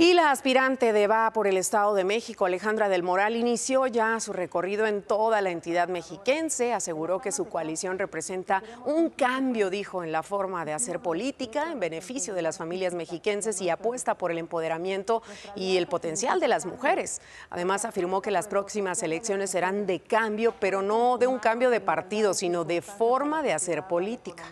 Y la aspirante de Va por el Estado de México, Alejandra del Moral, inició ya su recorrido en toda la entidad mexiquense. Aseguró que su coalición representa un cambio, dijo, en la forma de hacer política en beneficio de las familias mexiquenses y apuesta por el empoderamiento y el potencial de las mujeres. Además, afirmó que las próximas elecciones serán de cambio, pero no de un cambio de partido, sino de forma de hacer política.